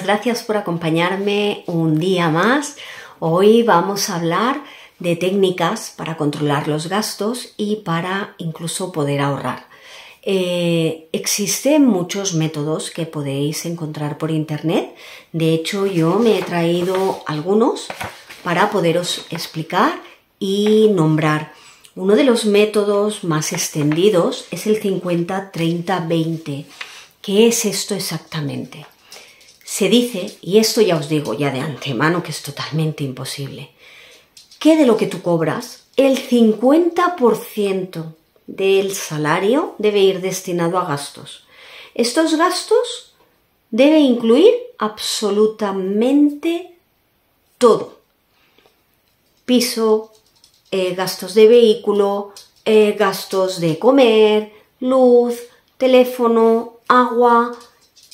gracias por acompañarme un día más. Hoy vamos a hablar de técnicas para controlar los gastos y para incluso poder ahorrar. Eh, existen muchos métodos que podéis encontrar por internet. De hecho, yo me he traído algunos para poderos explicar y nombrar. Uno de los métodos más extendidos es el 50-30-20. ¿Qué es esto exactamente? se dice, y esto ya os digo ya de antemano que es totalmente imposible, que de lo que tú cobras, el 50% del salario debe ir destinado a gastos. Estos gastos debe incluir absolutamente todo. Piso, eh, gastos de vehículo, eh, gastos de comer, luz, teléfono, agua.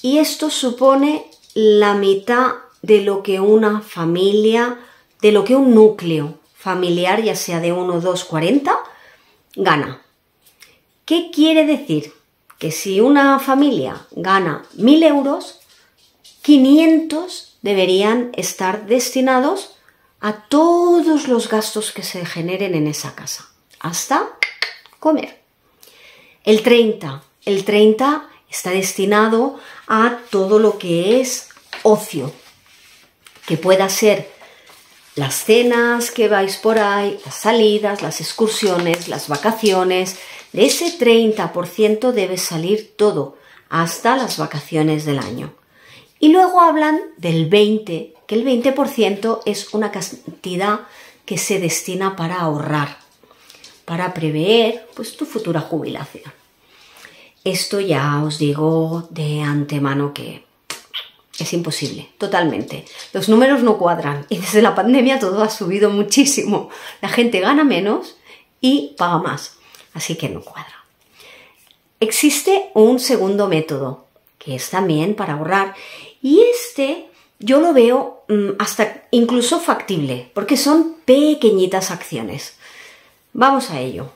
Y esto supone la mitad de lo que una familia, de lo que un núcleo familiar, ya sea de 1, 2, 40, gana. ¿Qué quiere decir? Que si una familia gana 1.000 euros, 500 deberían estar destinados a todos los gastos que se generen en esa casa, hasta comer. El 30, el 30 está destinado a todo lo que es ocio, que pueda ser las cenas que vais por ahí, las salidas, las excursiones, las vacaciones. De ese 30% debe salir todo, hasta las vacaciones del año. Y luego hablan del 20%, que el 20% es una cantidad que se destina para ahorrar, para prever pues, tu futura jubilación. Esto ya os digo de antemano que es imposible, totalmente. Los números no cuadran y desde la pandemia todo ha subido muchísimo. La gente gana menos y paga más, así que no cuadra. Existe un segundo método, que es también para ahorrar, y este yo lo veo mm, hasta incluso factible, porque son pequeñitas acciones. Vamos a ello.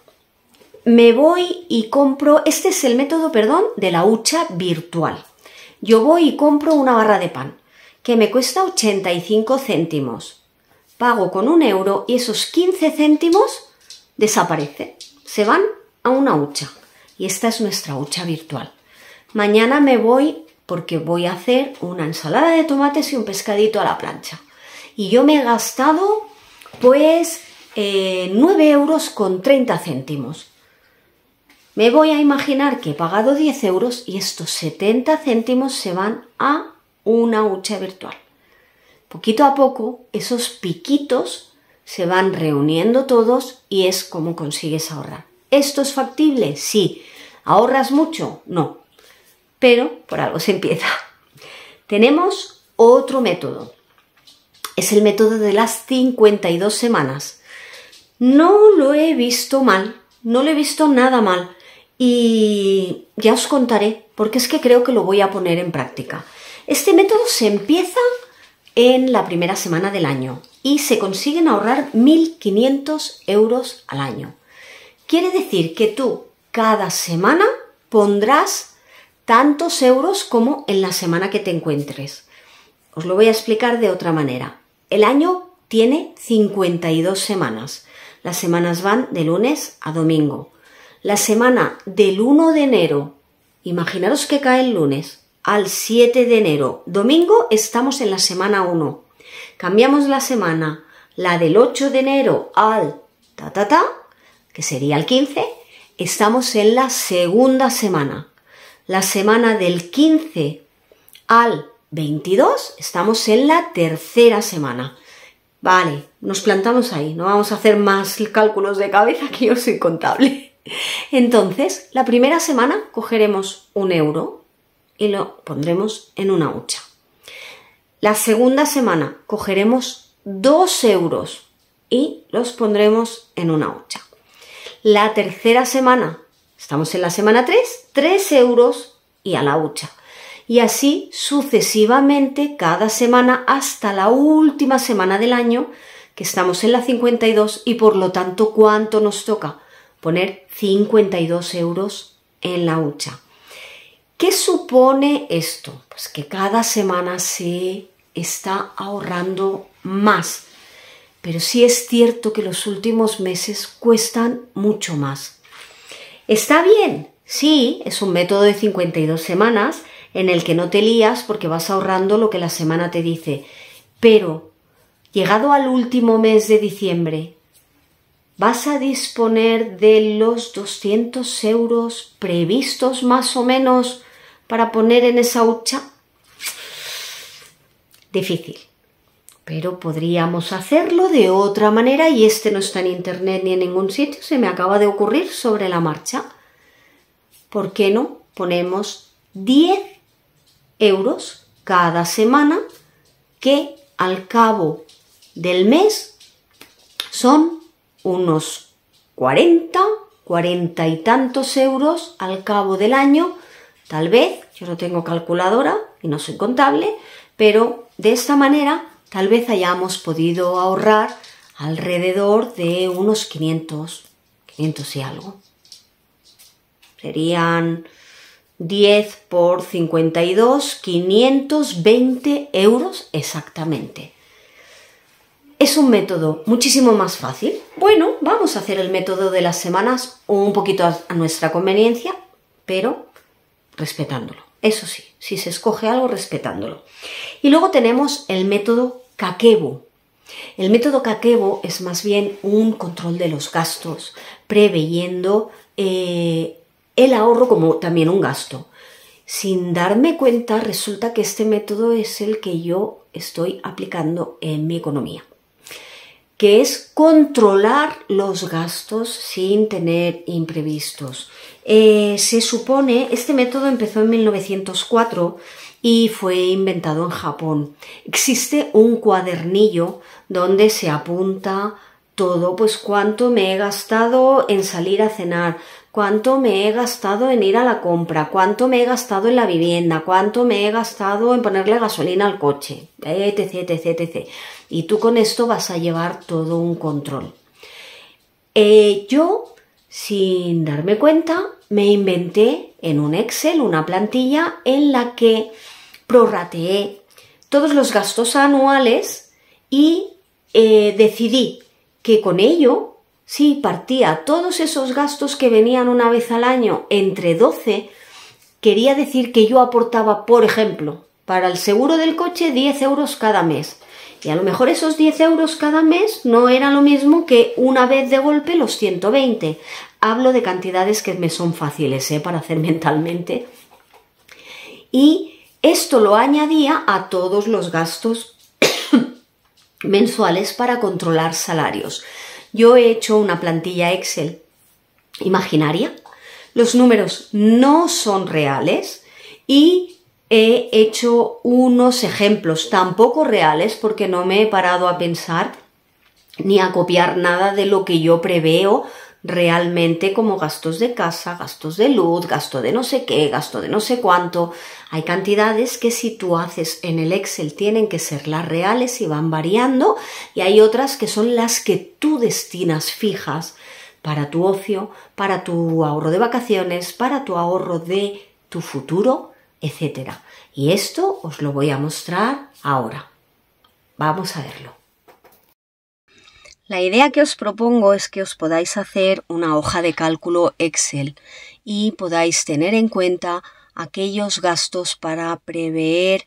Me voy y compro, este es el método, perdón, de la hucha virtual. Yo voy y compro una barra de pan, que me cuesta 85 céntimos. Pago con un euro y esos 15 céntimos desaparecen. Se van a una hucha. Y esta es nuestra hucha virtual. Mañana me voy porque voy a hacer una ensalada de tomates y un pescadito a la plancha. Y yo me he gastado pues 9 eh, euros con 30 céntimos. Me voy a imaginar que he pagado 10 euros y estos 70 céntimos se van a una hucha virtual. Poquito a poco, esos piquitos se van reuniendo todos y es como consigues ahorrar. ¿Esto es factible? Sí. ¿Ahorras mucho? No. Pero por algo se empieza. Tenemos otro método. Es el método de las 52 semanas. No lo he visto mal, no lo he visto nada mal y ya os contaré, porque es que creo que lo voy a poner en práctica. Este método se empieza en la primera semana del año y se consiguen ahorrar 1.500 euros al año. Quiere decir que tú cada semana pondrás tantos euros como en la semana que te encuentres. Os lo voy a explicar de otra manera. El año tiene 52 semanas. Las semanas van de lunes a domingo la semana del 1 de enero, imaginaros que cae el lunes, al 7 de enero, domingo estamos en la semana 1. Cambiamos la semana, la del 8 de enero al ta ta ta, que sería el 15, estamos en la segunda semana. La semana del 15 al 22 estamos en la tercera semana. Vale, nos plantamos ahí, no vamos a hacer más cálculos de cabeza que yo soy contable. Entonces, la primera semana cogeremos un euro y lo pondremos en una hucha. La segunda semana cogeremos dos euros y los pondremos en una hucha. La tercera semana, estamos en la semana 3, 3 euros y a la hucha. Y así sucesivamente cada semana hasta la última semana del año, que estamos en la 52 y por lo tanto cuánto nos toca poner 52 euros en la hucha. ¿Qué supone esto? Pues que cada semana se está ahorrando más, pero sí es cierto que los últimos meses cuestan mucho más. Está bien, sí, es un método de 52 semanas en el que no te lías porque vas ahorrando lo que la semana te dice, pero llegado al último mes de diciembre, vas a disponer de los 200 euros previstos más o menos para poner en esa hucha? Difícil. Pero podríamos hacerlo de otra manera y este no está en internet ni en ningún sitio, se me acaba de ocurrir sobre la marcha. ¿Por qué no? Ponemos 10 euros cada semana que al cabo del mes son unos 40, 40 y tantos euros al cabo del año, tal vez, yo no tengo calculadora y no soy contable, pero de esta manera tal vez hayamos podido ahorrar alrededor de unos 500, 500 y algo. Serían 10 por 52, 520 euros exactamente es un método muchísimo más fácil. Bueno, vamos a hacer el método de las semanas un poquito a nuestra conveniencia, pero respetándolo. Eso sí, si se escoge algo, respetándolo. Y luego tenemos el método Kakebo. El método Kakebo es más bien un control de los gastos, preveyendo eh, el ahorro como también un gasto. Sin darme cuenta, resulta que este método es el que yo estoy aplicando en mi economía que es controlar los gastos sin tener imprevistos. Eh, se supone, este método empezó en 1904 y fue inventado en Japón. Existe un cuadernillo donde se apunta todo, pues cuánto me he gastado en salir a cenar, cuánto me he gastado en ir a la compra, cuánto me he gastado en la vivienda, cuánto me he gastado en ponerle gasolina al coche, etc, etc, etc. Y tú con esto vas a llevar todo un control. Eh, yo, sin darme cuenta, me inventé en un Excel una plantilla en la que prorrateé todos los gastos anuales y eh, decidí que con ello Sí, partía todos esos gastos que venían una vez al año entre 12, quería decir que yo aportaba, por ejemplo, para el seguro del coche 10 euros cada mes. Y a lo mejor esos 10 euros cada mes no era lo mismo que una vez de golpe los 120. Hablo de cantidades que me son fáciles ¿eh? para hacer mentalmente. Y esto lo añadía a todos los gastos mensuales para controlar salarios. Yo he hecho una plantilla Excel imaginaria. Los números no son reales y he hecho unos ejemplos tampoco reales porque no me he parado a pensar ni a copiar nada de lo que yo preveo realmente como gastos de casa, gastos de luz, gasto de no sé qué, gasto de no sé cuánto. Hay cantidades que si tú haces en el Excel tienen que ser las reales y van variando y hay otras que son las que tú destinas fijas para tu ocio, para tu ahorro de vacaciones, para tu ahorro de tu futuro, etc. Y esto os lo voy a mostrar ahora. Vamos a verlo. La idea que os propongo es que os podáis hacer una hoja de cálculo Excel y podáis tener en cuenta aquellos gastos para prever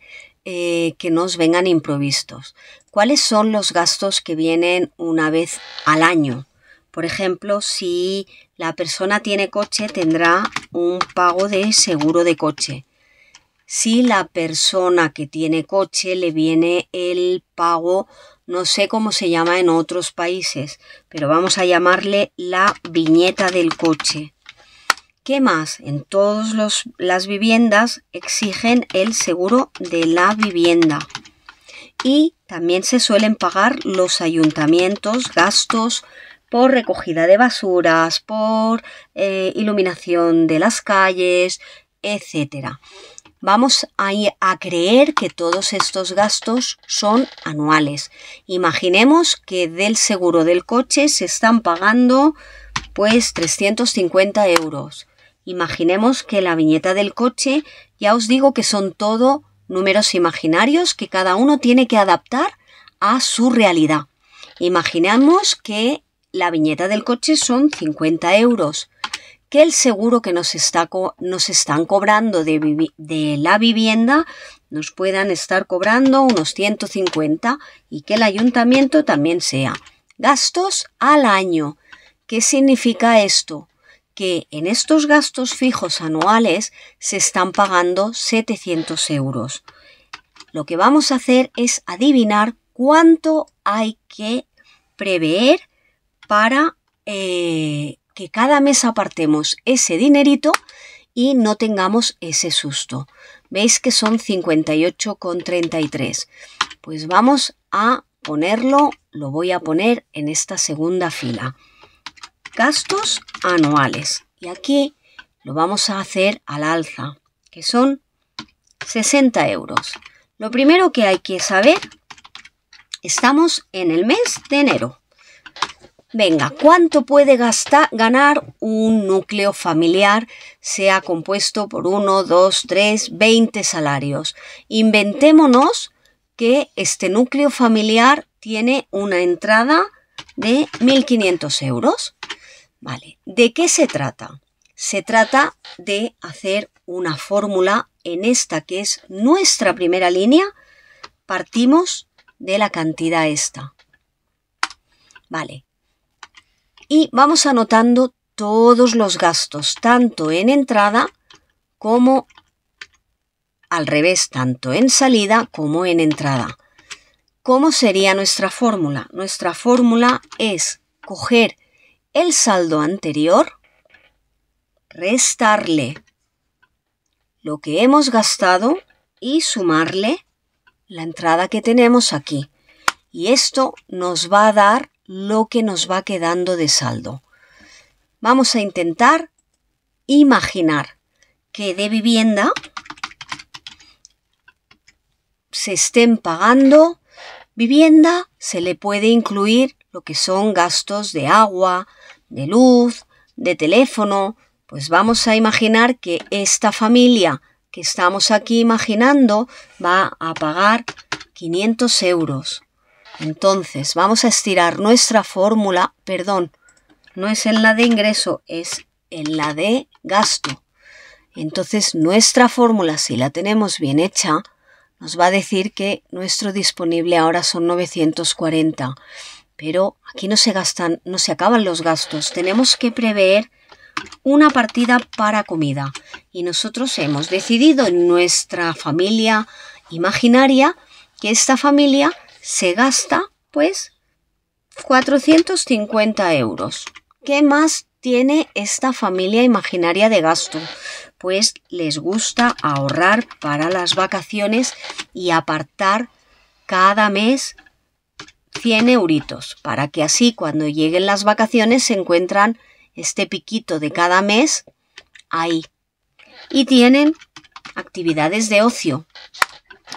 eh, que que nos vengan improvistos. ¿Cuáles son los gastos que vienen una vez al año? Por ejemplo, si la persona tiene coche, tendrá un pago de seguro de coche si la persona que tiene coche le viene el pago, no sé cómo se llama en otros países, pero vamos a llamarle la viñeta del coche. ¿Qué más? En todas las viviendas exigen el seguro de la vivienda. Y también se suelen pagar los ayuntamientos gastos por recogida de basuras, por eh, iluminación de las calles, etcétera vamos a, creer que todos estos gastos son anuales. Imaginemos que del seguro del coche se están pagando pues 350 euros. Imaginemos que la viñeta del coche, ya os digo que son todo números imaginarios que cada uno tiene que adaptar a su realidad. Imaginemos que la viñeta del coche son 50 euros que el seguro que nos, nos están cobrando de, la vivienda nos puedan estar cobrando unos 150 y que el ayuntamiento también sea. Gastos al año. ¿Qué significa esto? Que en estos gastos fijos anuales se están pagando 700 euros. Lo que vamos a hacer es adivinar cuánto hay que prever para eh, que cada mes apartemos ese dinerito y no tengamos ese susto. ¿Veis que son 58,33? Pues vamos a ponerlo, lo voy a poner en esta segunda fila. Gastos anuales. Y aquí lo vamos a hacer al alza, que son 60 euros. Lo primero que hay que saber, estamos en el mes de enero. Venga, ¿cuánto puede gastar, ganar un núcleo familiar, sea compuesto por 1, 2, 3, 20 salarios? Inventémonos que este núcleo familiar tiene una entrada de 1.500 euros. Vale, ¿de qué se trata? Se trata de hacer una fórmula en esta que es nuestra primera línea. Partimos de la cantidad esta. Vale, y vamos anotando todos los gastos, tanto en entrada como al revés, tanto en salida como en entrada. ¿Cómo sería nuestra fórmula? Nuestra fórmula es coger el saldo anterior, restarle lo que hemos gastado y sumarle la entrada que tenemos aquí. Y esto nos va a dar lo que nos va quedando de saldo. Vamos a intentar imaginar que de vivienda se estén pagando vivienda, se le puede incluir lo que son gastos de agua, de luz, de teléfono. Pues vamos a imaginar que esta familia que estamos aquí imaginando va a pagar 500 euros. Entonces, vamos a estirar nuestra fórmula, perdón, no es en la de ingreso, es en la de gasto. Entonces, nuestra fórmula, si la tenemos bien hecha, nos va a decir que nuestro disponible ahora son 940. Pero aquí no se gastan, no se acaban los gastos. Tenemos que prever una partida para comida. Y nosotros hemos decidido en nuestra familia imaginaria que esta familia se gasta, pues, 450 euros. ¿Qué más tiene esta familia imaginaria de gasto? Pues les gusta ahorrar para las vacaciones y apartar cada mes 100 euritos, para que así cuando lleguen las vacaciones se encuentran este piquito de cada mes ahí. Y tienen actividades de ocio,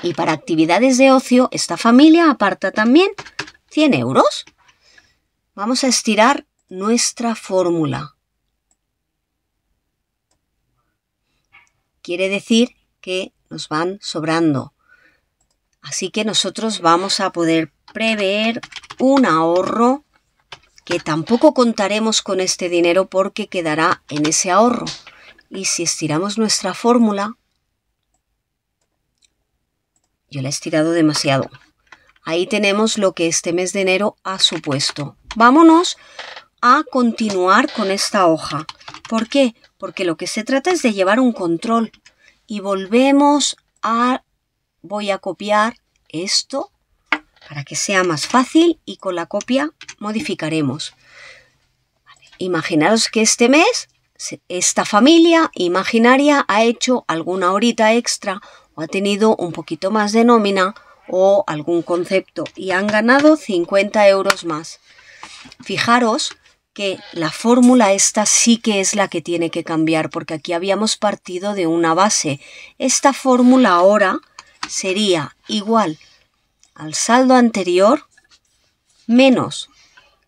y para actividades de ocio, esta familia aparta también 100 euros. Vamos a estirar nuestra fórmula. Quiere decir que nos van sobrando. Así que nosotros vamos a poder prever un ahorro que tampoco contaremos con este dinero porque quedará en ese ahorro. Y si estiramos nuestra fórmula, yo la he estirado demasiado. Ahí tenemos lo que este mes de enero ha supuesto. Vámonos a continuar con esta hoja. ¿Por qué? Porque lo que se trata es de llevar un control. Y volvemos a... Voy a copiar esto para que sea más fácil y con la copia modificaremos. Imaginaros que este mes esta familia imaginaria ha hecho alguna horita extra ha tenido un poquito más de nómina o algún concepto y han ganado 50 euros más. Fijaros que la fórmula esta sí que es la que tiene que cambiar porque aquí habíamos partido de una base. Esta fórmula ahora sería igual al saldo anterior menos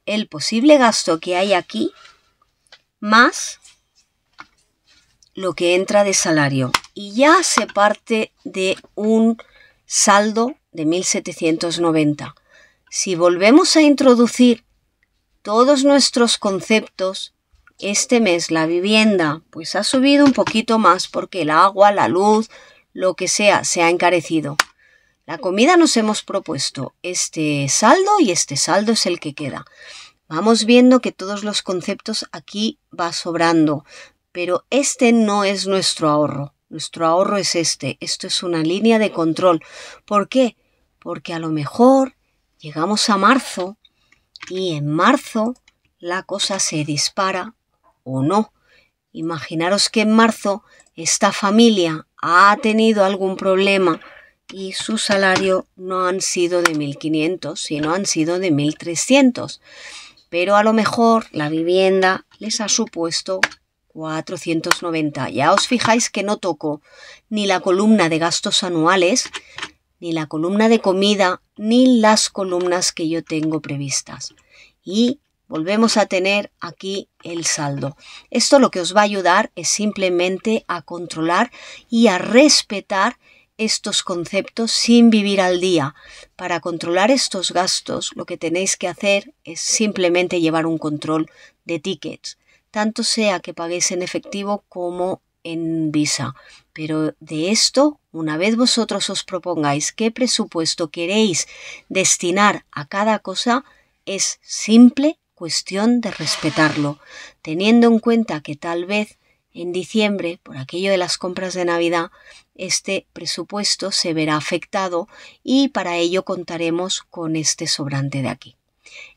el posible gasto que hay aquí más lo que entra de salario y ya se parte de un saldo de 1790. Si volvemos a introducir todos nuestros conceptos, este mes la vivienda pues ha subido un poquito más porque el agua, la luz, lo que sea, se ha encarecido. La comida nos hemos propuesto este saldo y este saldo es el que queda. Vamos viendo que todos los conceptos aquí va sobrando. Pero este no es nuestro ahorro. Nuestro ahorro es este. Esto es una línea de control. ¿Por qué? Porque a lo mejor llegamos a marzo y en marzo la cosa se dispara o no. Imaginaros que en marzo esta familia ha tenido algún problema y su salario no han sido de 1.500, sino han sido de 1.300. Pero a lo mejor la vivienda les ha supuesto 490. Ya os fijáis que no toco ni la columna de gastos anuales, ni la columna de comida, ni las columnas que yo tengo previstas. Y volvemos a tener aquí el saldo. Esto lo que os va a ayudar es simplemente a controlar y a respetar estos conceptos sin vivir al día. Para controlar estos gastos lo que tenéis que hacer es simplemente llevar un control de tickets tanto sea que paguéis en efectivo como en Visa. Pero de esto, una vez vosotros os propongáis qué presupuesto queréis destinar a cada cosa, es simple cuestión de respetarlo, teniendo en cuenta que tal vez en diciembre, por aquello de las compras de Navidad, este presupuesto se verá afectado y para ello contaremos con este sobrante de aquí.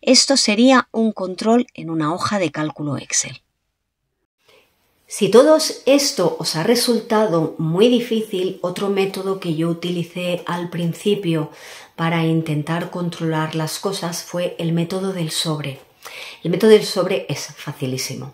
Esto sería un control en una hoja de cálculo Excel. Si todo esto os ha resultado muy difícil, otro método que yo utilicé al principio para intentar controlar las cosas fue el método del sobre. El método del sobre es facilísimo.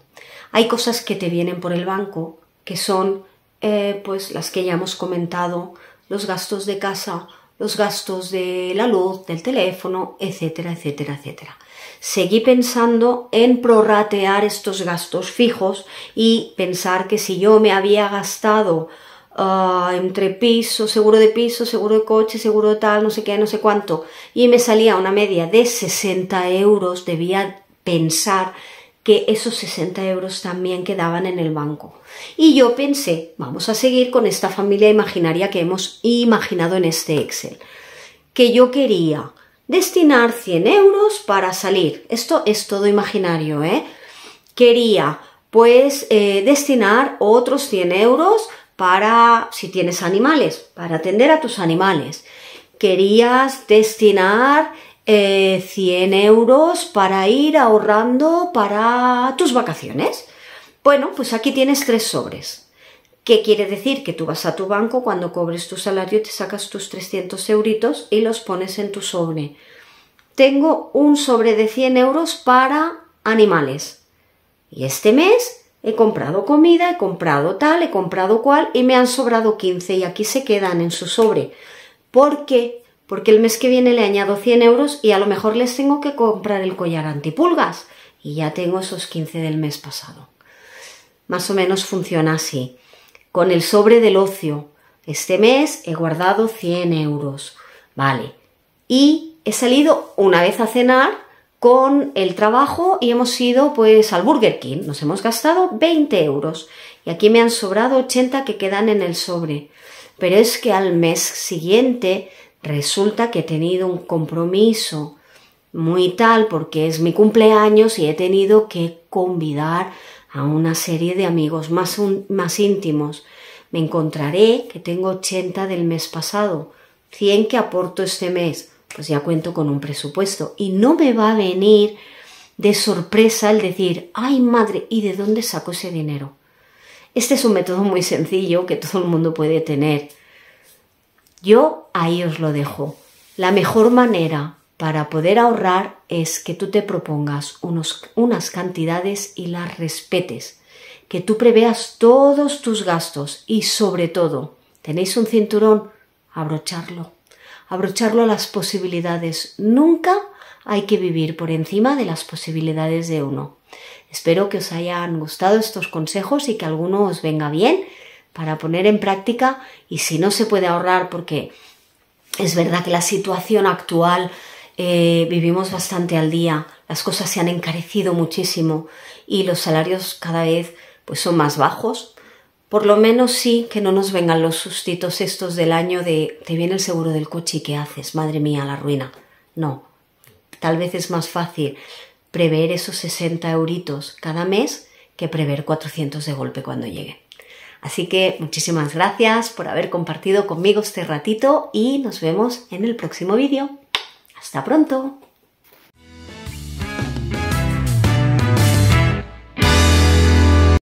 Hay cosas que te vienen por el banco que son eh, pues las que ya hemos comentado, los gastos de casa, los gastos de la luz, del teléfono, etcétera, etcétera, etcétera seguí pensando en prorratear estos gastos fijos y pensar que si yo me había gastado ah, entre piso, seguro de piso, seguro de coche, seguro de tal, no sé qué, no sé cuánto, y me salía una media de 60 euros, debía pensar que esos 60 euros también quedaban en el banco. Y yo pensé, vamos a seguir con esta familia imaginaria que hemos imaginado en este Excel, que yo quería destinar 100 euros para salir. Esto es todo imaginario, ¿eh? Quería pues eh, destinar otros 100 euros para, si tienes animales, para atender a tus animales. Querías destinar 100 eh, euros para ir ahorrando para tus vacaciones. Bueno, pues aquí tienes tres sobres. ¿Qué quiere decir? Que tú vas a tu banco cuando cobres tu salario, te sacas tus 300 euritos y los pones en tu sobre. Tengo un sobre de 100 euros para animales. Y este mes he comprado comida, he comprado tal, he comprado cual y me han sobrado 15 y aquí se quedan en su sobre. ¿Por qué? Porque el mes que viene le añado 100 euros y a lo mejor les tengo que comprar el collar antipulgas y ya tengo esos 15 del mes pasado. Más o menos funciona así con el sobre del ocio. Este mes he guardado 100 euros. Vale. Y he salido una vez a cenar con el trabajo y hemos ido pues al Burger King. Nos hemos gastado 20 euros. Y aquí me han sobrado 80 que quedan en el sobre. Pero es que al mes siguiente resulta que he tenido un compromiso muy tal porque es mi cumpleaños y he tenido que convidar a una serie de amigos más, más íntimos. Me encontraré que tengo 80 del mes pasado, 100 que aporto este mes, pues ya cuento con un presupuesto y no me va a venir de sorpresa el decir, ay madre, ¿y de dónde saco ese dinero? Este es un método muy sencillo que todo el mundo puede tener. Yo ahí os lo dejo. La mejor manera para poder ahorrar es que tú te propongas unas cantidades y las respetes, que tú preveas todos tus gastos y sobre todo, tenéis un cinturón, abrocharlo, abrocharlo a las posibilidades. Nunca hay que vivir por encima de las posibilidades de uno. Espero que os hayan gustado estos consejos y que alguno os venga bien para poner en práctica y si no se puede ahorrar porque es verdad que la situación actual eh, vivimos bastante al día, las cosas se han encarecido muchísimo y los salarios cada vez pues, son más bajos. Por lo menos sí que no nos vengan los sustitos estos del año de te viene el seguro del coche y qué haces, madre mía, la ruina. No, tal vez es más fácil prever esos 60 euritos cada mes que prever 400 de golpe cuando llegue. Así que muchísimas gracias por haber compartido conmigo este ratito y nos vemos en el próximo vídeo. Hasta pronto.